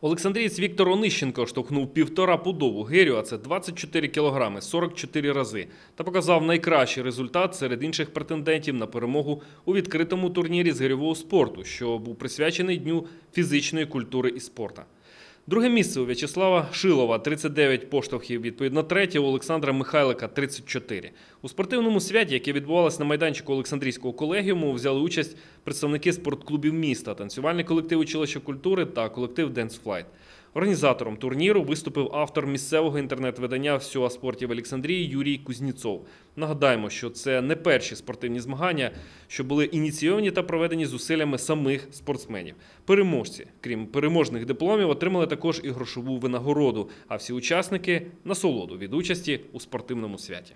Олександрієць Віктор Онищенко штовхнув півтора пудову гирю, а це 24 кілограми 44 рази, та показав найкращий результат серед інших претендентів на перемогу у відкритому турнірі з гирьового спорту, що був присвячений дню фізичної культури і спорту. Друге місце у В'ячеслава Шилова 39 поштовхів, відповідно, третє у Олександра Михайлика 34. У спортивному святі, яке відбувалось на майданчику Олександрійського колегіуму, взяли участь представники спортклубів міста, танцювальний колектив училища культури та колектив Dance Flight. Організатором турніру виступив автор місцевого інтернет-видання всього спортів Олександрії Юрій Кузніцов. Нагадаємо, що це не перші спортивні змагання, що були ініційовані та проведені зусиллями самих спортсменів. Переможці, крім переможних дипломів, отримали також і грошову винагороду. А всі учасники насолоду від участі у спортивному святі.